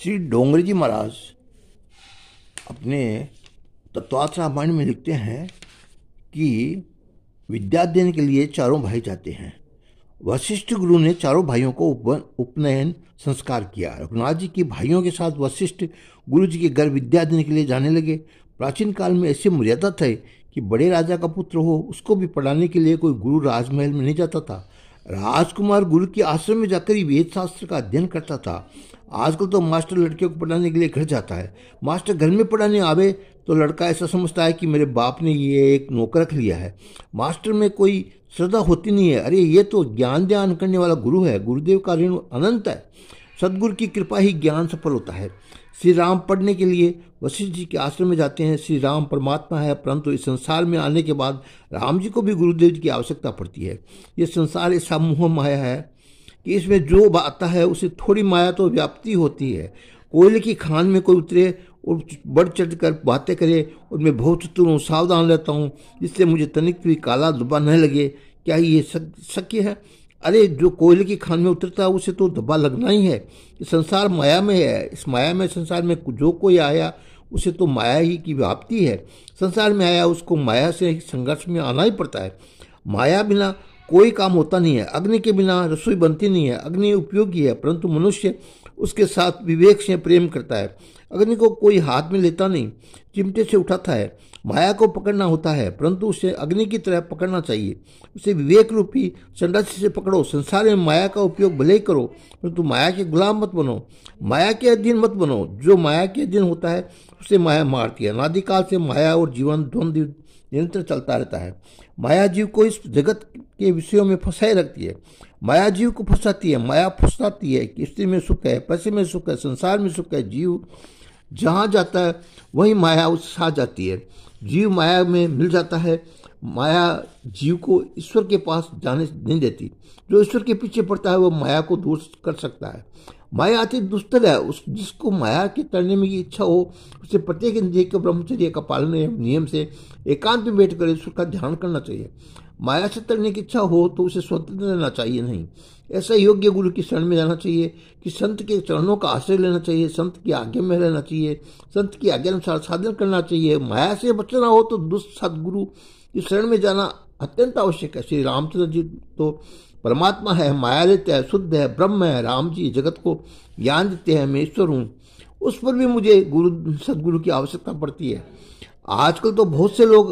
श्री डोंगरे जी महाराज अपने तत्वार्थ रामायण में लिखते हैं कि विद्या देने के लिए चारों भाई जाते हैं वशिष्ठ गुरु ने चारों भाइयों को उपनयन संस्कार किया रघुनाथ जी के भाइयों के साथ वशिष्ठ गुरु जी के घर विद्या देने के लिए जाने लगे प्राचीन काल में ऐसी मर्यादा थे कि बड़े राजा का पुत्र हो उसको भी पढ़ाने के लिए कोई गुरु राजमहल में नहीं जाता था राजकुमार गुरु के आश्रम में जाकर ही वेद शास्त्र का अध्ययन करता था आजकल तो मास्टर लड़कियों को पढ़ाने के लिए घर जाता है मास्टर घर में पढ़ाने आवे तो लड़का ऐसा समझता है कि मेरे बाप ने ये एक नौकर रख लिया है मास्टर में कोई श्रद्धा होती नहीं है अरे ये तो ज्ञान ध्यान करने वाला गुरु है गुरुदेव का ऋण अनंत है सदगुरु की कृपा ही ज्ञान सफल होता है श्री राम पढ़ने के लिए वशिष्ठ जी के आश्रम में जाते हैं श्री राम परमात्मा है परंतु इस संसार में आने के बाद राम जी को भी गुरुदेव जी की आवश्यकता पड़ती है ये संसार ऐसा मुँह माया है कि इसमें जो आता है उसे थोड़ी माया तो व्याप्ति होती है कोयले की खान में कोई उतरे और बढ़ चढ़ कर बातें करे और मैं बहुत चतुर हूँ सावधान रहता हूँ जिससे मुझे तनिक भी काला दुबा न लगे क्या ये शक्य है अरे जो कोयले की खान में उतरता है उसे तो धब्बा लगना ही है संसार माया में है इस माया में संसार में जो कोई आया उसे तो माया ही की व्याप्ति है संसार में आया उसको माया से ही संघर्ष में आना ही पड़ता है माया बिना कोई काम होता नहीं है अग्नि के बिना रसोई बनती नहीं है अग्नि उपयोगी है परंतु मनुष्य उसके साथ विवेक से प्रेम करता है अग्नि को कोई हाथ में लेता नहीं चिमटे से उठाता है माया को पकड़ना होता है परंतु उसे अग्नि की तरह पकड़ना चाहिए उसे विवेक रूपी संडस से पकड़ो संसार में माया का उपयोग भले ही करो परंतु माया के गुलाम मत बनो माया के अधीन मत बनो जो माया के अधीन होता है उसे माया मारती है अनादिकाल से माया और जीवन द्वंद्व निरंतर चलता रहता है माया जीव को इस जगत के विषयों में फंसाए रखती है माया जीव को फंसाती है माया फंसाती है कि स्त्री में सुख है पैसे में सुख है संसार में सुख है जीव जहाँ जाता है वहीं माया उस छा जाती है जीव माया में मिल जाता है माया जीव को ईश्वर के पास जाने नहीं देती जो ईश्वर के पीछे पड़ता है वह माया को दूर कर सकता है माया अति दुस्तर है उस जिसको माया के तरने में की इच्छा हो उसे प्रत्येक इंद्रिय के ब्रह्मचर्य का पालन नियम से एकांत में बैठकर ईश्वर का ध्यान करना चाहिए माया से तरने की इच्छा हो तो उसे स्वतंत्र रहना चाहिए नहीं ऐसा योग्य गुरु की शरण में जाना चाहिए कि संत के चरणों का आश्रय लेना चाहिए संत की आज्ञा में रहना चाहिए संत की आज्ञा अनुसार साधन करना चाहिए माया से बचना हो तो दुष्ट सदगुरु की शरण में जाना अत्यंत आवश्यक है श्री रामचंद्र जी तो परमात्मा है देते है शुद्ध है ब्रह्म है राम जी जगत को ज्ञान देते हैं मैं ईश्वर हूँ उस पर भी मुझे गुरु सदगुरु की आवश्यकता पड़ती है आजकल तो बहुत से लोग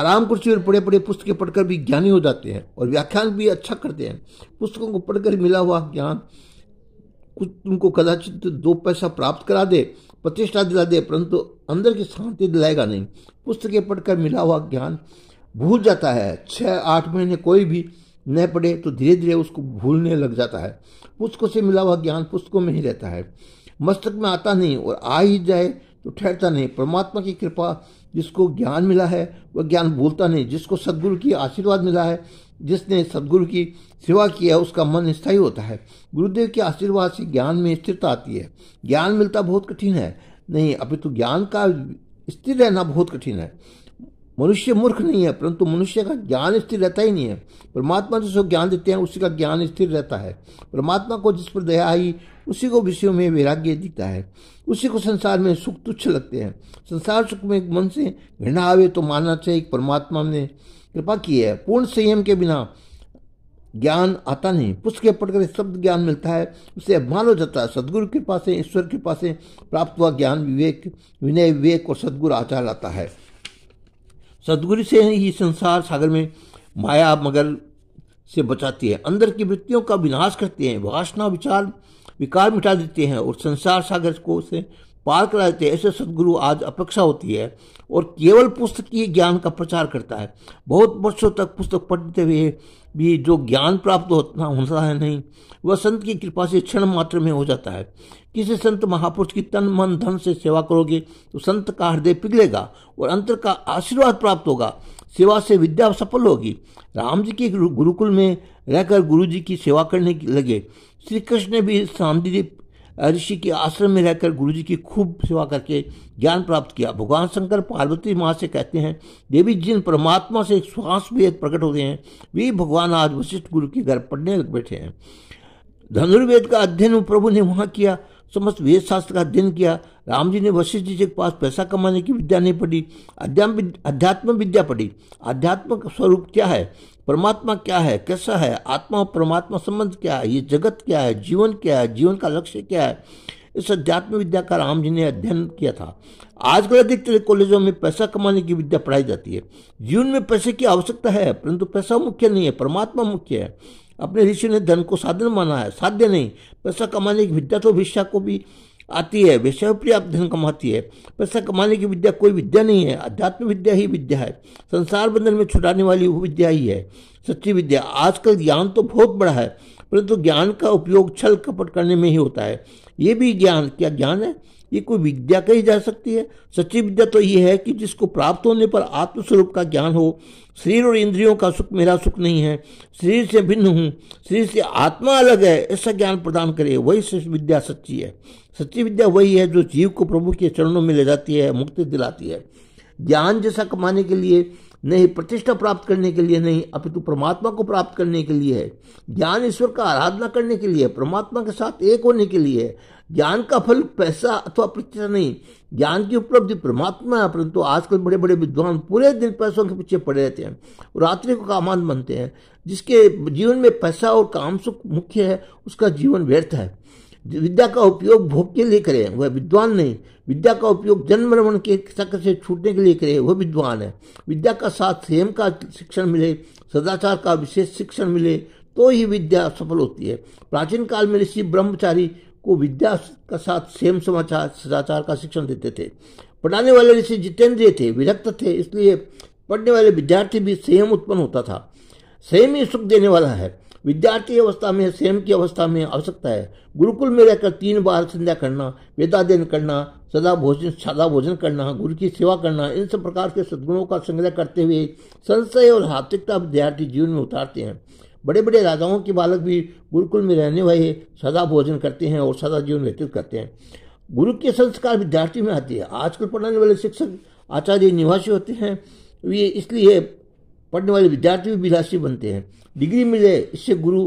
आराम कुर्सी और पढ़े पढ़े पुस्तकें पढ़कर भी ज्ञानी हो जाते हैं और व्याख्यान भी अच्छा करते हैं पुस्तकों को पढ़कर मिला हुआ ज्ञान कुछ तुमको कदाचित दो पैसा प्राप्त करा दे प्रतिष्ठा दिला दे परंतु अंदर की शांति दिलाएगा नहीं पुस्तकें पढ़कर मिला हुआ ज्ञान भूल जाता है छः आठ महीने कोई भी न पढ़े तो धीरे धीरे उसको भूलने लग जाता है पुस्तकों से मिला हुआ ज्ञान पुस्तकों में ही रहता है मस्तक में आता नहीं और आ ही जाए तो ठहरता नहीं परमात्मा की कृपा जिसको ज्ञान मिला है वह ज्ञान भूलता नहीं जिसको सदगुरु की आशीर्वाद मिला है जिसने सदगुरु की सेवा की है उसका मन स्थायी होता है गुरुदेव के आशीर्वाद से ज्ञान में स्थिरता आती है ज्ञान मिलता बहुत कठिन है नहीं अपितु ज्ञान का स्थिर रहना बहुत कठिन है मनुष्य मूर्ख नहीं है परंतु मनुष्य का ज्ञान स्थिर रहता ही नहीं है परमात्मा जिसको ज्ञान देते हैं उसी का ज्ञान स्थिर रहता है परमात्मा को जिस पर दया आई उसी को विषयों में वैराग्य दिखता है उसी को संसार में सुख तुच्छ लगते हैं संसार सुख में मन से घृणा आवे तो मानना चाहिए परमात्मा ने कृपा की है पूर्ण संयम के बिना ज्ञान आता नहीं पुस्तकें पढ़कर शब्द ज्ञान मिलता है उससे अभिमान हो जाता है सदगुरु कृपा से ईश्वर कृपा से प्राप्त हुआ ज्ञान विवेक विनय विवेक और सदगुरु आचार आता है सदगुरु से ही संसार सागर में माया मगर से बचाती है अंदर की वृत्तियों का विनाश करते हैं वासना विचार विकार मिटा देते हैं और संसार सागर को से पार कराए देते ऐसे सदगुरु आज अपेक्षा होती है और केवल पुस्तकीय ज्ञान का प्रचार करता है बहुत वर्षों तक पुस्तक पढ़ते हुए भी जो ज्ञान प्राप्त होता होता है नहीं वह संत की कृपा से क्षण मात्र में हो जाता है किसी संत महापुरुष की तन मन धन से सेवा करोगे तो संत का हृदय पिघलेगा और अंतर का आशीर्वाद प्राप्त होगा सेवा से विद्या सफल होगी राम जी के गुरुकुल में रहकर गुरु जी की सेवा करने लगे श्री कृष्ण ने भी शांतिदीप ऋषि के आश्रम में रहकर गुरु जी की खूब सेवा करके ज्ञान प्राप्त किया भगवान शंकर पार्वती माँ से कहते हैं देवी जिन परमात्मा से श्वास वेद प्रकट होते हैं वे भगवान आज वशिष्ठ गुरु के घर पढ़ने लग बैठे हैं धनुर्वेद का अध्ययन प्रभु ने वहाँ किया समस्त वेद शास्त्र का अध्ययन किया राम जी ने वशिष्ठ जी के पास पैसा कमाने की विद्या नहीं पढ़ी अध्यात्म विद्या पढ़ी आध्यात्मिक स्वरूप क्या है परमात्मा क्या है कैसा है आत्मा और परमात्मा संबंध क्या है ये जगत क्या है जीवन क्या है जीवन का लक्ष्य क्या है इस अध्यात्म विद्या का राम जी ने अध्ययन किया था आजकल अधिकतर कॉलेजों में पैसा कमाने की विद्या पढ़ाई जाती है जीवन में पैसे की आवश्यकता है परंतु पैसा मुख्य नहीं है परमात्मा मुख्य है अपने ऋषि ने धन को साधन माना है साध्य नहीं पैसा कमाने की विद्या तो भिक्षा को भी आती है विषय प्रिय आप धन कमाती है पैसा कमाने की विद्या कोई विद्या नहीं है अध्यात्म विद्या ही विद्या है संसार बंधन में छुड़ाने वाली वो विद्या ही है सच्ची विद्या आजकल ज्ञान तो बहुत बड़ा है परंतु तो ज्ञान का उपयोग छल कपट करने में ही होता है ये भी ज्ञान क्या ज्ञान है ये कोई विद्या कही जा सकती है सच्ची विद्या तो ये है कि जिसको प्राप्त होने पर आत्मस्वरूप का ज्ञान हो शरीर और इंद्रियों का सुख मेरा सुख नहीं है शरीर से भिन्न हूँ शरीर से आत्मा अलग है ऐसा ज्ञान प्रदान करे वही विद्या सच्ची है सच्ची विद्या वही है जो जीव को प्रभु के चरणों में ले जाती है मुक्ति दिलाती है ज्ञान जैसा कमाने के लिए नहीं प्रतिष्ठा प्राप्त करने के लिए नहीं अपितु परमात्मा को प्राप्त करने के लिए है ज्ञान ईश्वर का आराधना करने के लिए परमात्मा के साथ एक होने के लिए है ज्ञान का फल पैसा अथवा प्रतिष्ठा नहीं ज्ञान की उपलब्धि परमात्मा है परंतु आजकल बड़े बड़े विद्वान पूरे दिन पैसों के पीछे पड़े रहते हैं और रात्रि को कामान बनते हैं जिसके जीवन में पैसा और काम सुख मुख्य है उसका जीवन व्यर्थ है विद्या का उपयोग भोग के लिए करें वह विद्वान नहीं विद्या का उपयोग जन्म रमण के चक्र से छूटने के लिए करें वह विद्वान है विद्या का साथ स्वयं का शिक्षण मिले सदाचार का विशेष शिक्षण मिले तो ही विद्या सफल होती है प्राचीन काल में ऋषि ब्रह्मचारी को विद्या का साथ सेम समाचार सदाचार का शिक्षण देते थे पढ़ाने वाले ऋषि जितेंद्रिय थे विरक्त थे इसलिए पढ़ने वाले विद्यार्थी भी सेम उत्पन्न होता था सेम ही सुख देने वाला है विद्यार्थी अवस्था में सेम की अवस्था में आवश्यकता है गुरुकुल में रहकर तीन बार संध्या करना वेदाध्यन करना सदा भोजन सादा भोजन करना गुरु की सेवा करना इन सब प्रकार के सद्गुणों का संग्रह करते हुए संशय और हार्दिकता विद्यार्थी जीवन में उतारते हैं बड़े बड़े राजाओं के बालक भी गुरुकुल में रहने वाले सदा भोजन करते हैं और सदा जीवन व्यतीत करते हैं गुरु के संस्कार विद्यार्थी में आती है आजकल पढ़ाने वाले शिक्षक आचार्य निवासी होते हैं तो ये इसलिए पढ़ने वाले विद्यार्थी भी विलासी बनते हैं डिग्री मिले इससे गुरु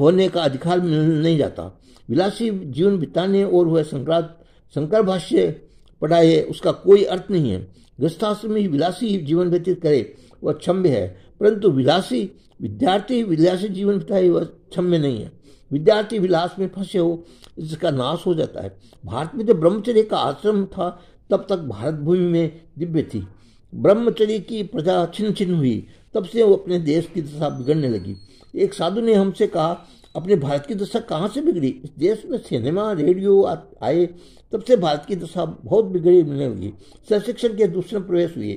होने का अधिकार नहीं जाता विलासी जीवन बिताने और वह संक्रांत शंकर भाष्य पढ़ाए उसका कोई अर्थ नहीं है गृहस्थाश्रम में विलासी जीवन व्यतीत करे वह क्षम्य है परंतु विलासी विद्यार्थी विलासी जीवन बिताए वह क्षम्य नहीं है विद्यार्थी विलास में फंसे हो जिसका नाश हो जाता है भारत में जब ब्रह्मचर्य का आश्रम था तब तक भारत भूमि में दिव्य थी ब्रह्मचर्य की प्रजा छिन्न छिन्न हुई तब से वो अपने देश की दशा बिगड़ने लगी एक साधु ने हमसे कहा अपने भारत की दशा कहाँ से बिगड़ी इस देश में सिनेमा रेडियो आए तब से भारत की दशा बहुत बिगड़ी मिलने लगी सशिक्षण के दूसरे प्रवेश हुए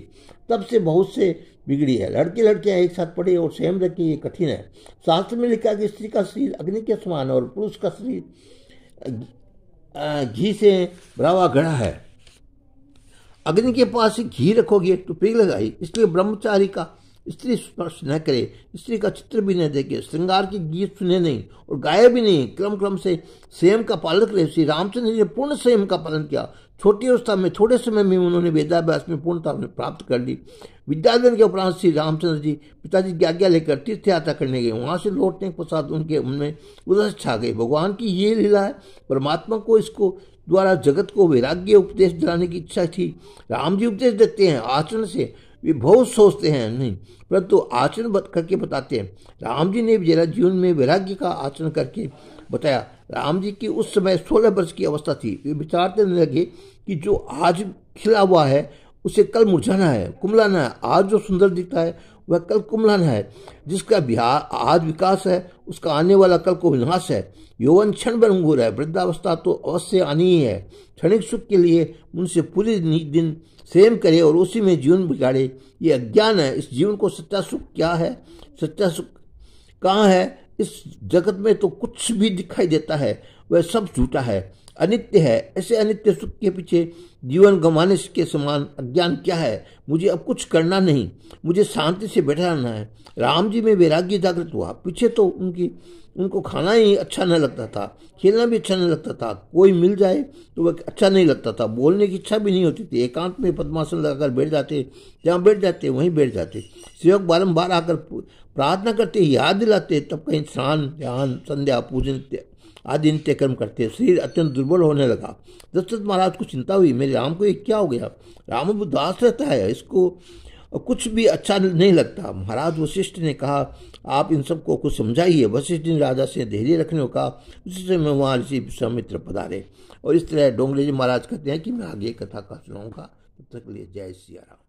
तब से बहुत से बिगड़ी है लड़के लड़कियां एक साथ पढ़े और स्वयं रखे ये कठिन है शास्त्र में लिखा कि स्त्री का शरीर अग्नि के समान और पुरुष का शरीर घी से बरावा गढ़ा है अग्नि के पास ही घी रखोगे तो पिघल जाएगी इसलिए ब्रह्मचारी का स्त्री स्पर्श न करे स्त्री का चित्र भी न देखे श्रृंगार के गीत सुने नहीं और गाए भी नहीं क्रम क्रम से संयम का पालन करे श्री रामचंद्र जी ने पूर्ण संयम का पालन किया छोटी अवस्था में छोटे समय में उन्होंने वेदाभ्यास में पूर्णता प्राप्त कर ली विद्याधन के उपरांत श्री रामचंद्र जी पिताजी की आज्ञा लेकर तीर्थ यात्रा करने गए वहाँ से लौटने के पश्चात उनके उनमें उदस छा गए भगवान की ये लीला है परमात्मा को इसको द्वारा जगत को वैराग्य उपदेश दिलाने की इच्छा थी राम जी उपदेश देते हैं आचरण से वे बहुत सोचते हैं नहीं परंतु तो आचरण करके बताते हैं राम जी ने जरा जीवन में वैराग्य का आचरण करके बताया राम जी की उस समय सोलह वर्ष की अवस्था थी वे विचारते लगे कि जो आज खिला हुआ है उसे कल मुरझाना है कुमलाना है आज जो सुंदर दिखता है वह कल कुमलाना है जिसका बिहार आज विकास है उसका आने वाला कल को विनाश है यौवन क्षण भंगूर है वृद्धावस्था तो अवश्य आनी ही है क्षणिक सुख के लिए उनसे पूरे दिन सेम करे और उसी में जीवन बिगाड़े ये अज्ञान है इस जीवन को सच्चा सुख क्या है सच्चा सुख कहाँ है इस जगत में तो कुछ भी दिखाई देता है वह सब झूठा है अनित्य है ऐसे अनित्य सुख के पीछे जीवन गंवाने के समान अज्ञान क्या है मुझे अब कुछ करना नहीं मुझे शांति से बैठा रहना है राम जी में वैराग्य जागृत हुआ पीछे तो उनकी उनको खाना ही अच्छा नहीं लगता था खेलना भी अच्छा नहीं लगता था कोई मिल जाए तो वह अच्छा नहीं लगता था बोलने की इच्छा भी नहीं होती थी एकांत में पद्मासन लगाकर बैठ जाते जहाँ बैठ जाते वहीं बैठ जाते सेवक बारम्बार आकर प्रार्थना करते याद दिलाते तब कहीं स्नान ध्यान संध्या पूजन आदि नित्य कर्म करते शरीर अत्यंत दुर्बल होने लगा दशरथ महाराज को चिंता हुई मेरे राम को ये क्या हो गया राम अब उदास रहता है इसको कुछ भी अच्छा नहीं लगता महाराज वशिष्ठ ने कहा आप इन सबको कुछ समझाइए वशिष्ठ ने राजा से धैर्य रखने को कहा उसी समय वहाँ ऋषि विश्वामित्र पधारे और इस तरह डोंगरे जी महाराज कहते हैं कि मैं आगे कथा का सुनाऊंगा तब तक लिए जय सिया राम